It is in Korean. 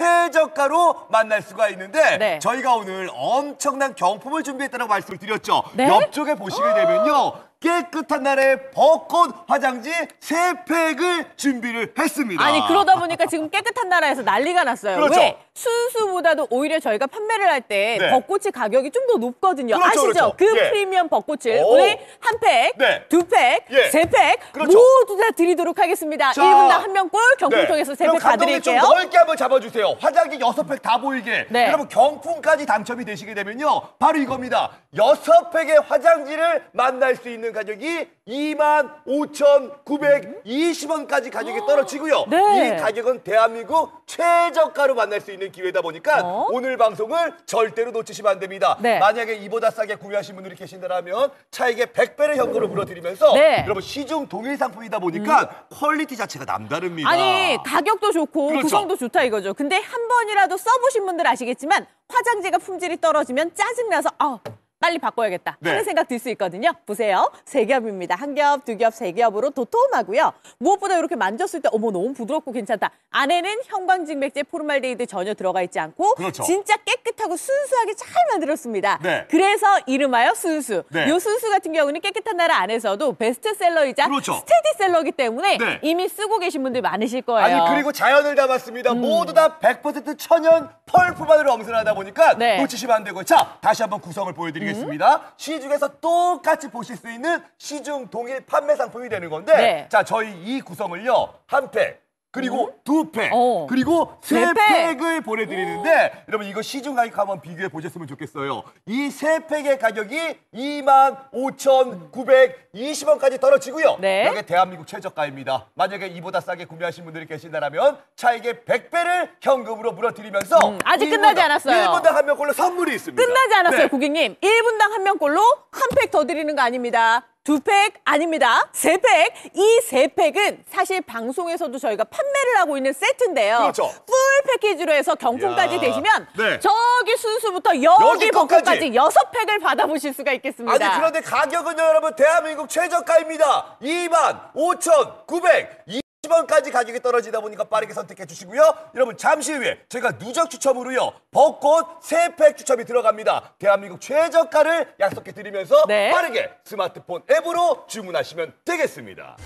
최저가로 만날 수가 있는데 네. 저희가 오늘 엄청난 경품을 준비했다고 말씀을 드렸죠. 네? 옆쪽에 보시게 되면요. 깨끗한 날의 벚꽃 화장지 세팩을 준비를 했습니다. 아니 그러다 보니까 지금 깨끗한 나라에서 난리가 났어요. 그렇죠. 왜? 순수보다도 오히려 저희가 판매를 할때 네. 벚꽃이 가격이 좀 더 높거든요. 그렇죠, 아시죠? 그렇죠. 그 예. 프리미엄 벚꽃을 오. 오늘 한 팩, 네. 두 팩, 예. 세팩 그렇죠. 모두 다 드리도록 하겠습니다. 자. 1분당 한 명꼴 경품통해서세 팩다 네. 드릴게요. 좀 넓게 한번 잡아주세요. 화장기 여섯 팩 다 보이게. 여러분 네. 경품까지 당첨이 되시게 되면요. 바로 이겁니다. 여섯 팩의 화장지를 만날 수 있는 가격이 2만 5,920원까지 가격이 아, 떨어지고요. 네. 이 가격은 대한민국 최저가로 만날 수 있는 기회다 보니까 어? 오늘 방송을 절대로 놓치시면 안 됩니다. 네. 만약에 이보다 싸게 구매하신 분들이 계신다면 차액의 100배를 현금으로 음. 물어드리면서 네. 여러분 시중 동일 상품이다 보니까 음. 퀄리티 자체가 남다릅니다. 아니 가격도 좋고 그렇죠. 구성도 좋다 이거죠. 근데 한 번이라도 써보신 분들 아시겠지만 화장지가 품질이 떨어지면 짜증나서 아 빨리 바꿔야겠다 네. 하는 생각 들 수 있거든요. 보세요. 세 겹입니다. 한 겹, 두 겹, 세 겹으로 도톰하고요. 무엇보다 이렇게 만졌을 때 어머 너무 부드럽고 괜찮다. 안에는 형광증백제 포르말데이드 전혀 들어가 있지 않고 그렇죠. 진짜 깨끗 깨끗하고 순수하게 잘 만들었습니다. 네. 그래서 이름하여 순수. 네. 요 순수 같은 경우는 깨끗한 나라 안에서도 베스트셀러이자 그렇죠. 스테디셀러이기 때문에 네. 이미 쓰고 계신 분들 많으실 거예요. 아니 그리고 자연을 담았습니다. 음. 모두 다 100% 천연 펄프바늘을 엄선하다 보니까 네. 놓치시면 안 되고 자 다시 한번 구성을 보여드리겠습니다. 음. 시중에서 똑같이 보실 수 있는 시중 동일 판매 상품이 되는 건데 네. 자 저희 이 구성을요 한팩 그리고 어? 두 팩, 어. 그리고 세 네 팩. 을 보내드리는데 어. 여러분 이거 시중 가격 한번 비교해 보셨으면 좋겠어요. 이 세 팩의 가격이 25,920원까지 떨어지고요. 네. 이게 대한민국 최저가입니다. 만약에 이보다 싸게 구매하신 분들이 계신다면 차액의 100배를 현금으로 물어드리면서 음, 아직 1분당, 끝나지 않았어요. 1분당 한 명꼴로 선물이 있습니다. 끝나지 않았어요, 네. 고객님. 1분당 한 명꼴로 한 팩 더 드리는 거 아닙니다. 두팩 아닙니다. 세 팩. 이 세 팩은 사실 방송에서도 저희가 판매를 하고 있는 세트인데요. 그렇죠. 풀 패키지로 해서 경품까지 야. 되시면 네. 저기 순수부터 여기, 여기 벚꽃까지 여섯 팩을 받아보실 수가 있겠습니다. 아니 그런데 가격은요 여러분 대한민국 최저가입니다. 2만 5천 9백 10원까지 가격이 떨어지다 보니까 빠르게 선택해 주시고요. 여러분 잠시 후에 제가 누적 추첨으로요. 벚꽃 3팩 추첨이 들어갑니다. 대한민국 최저가를 약속해 드리면서 네. 빠르게 스마트폰 앱으로 주문하시면 되겠습니다.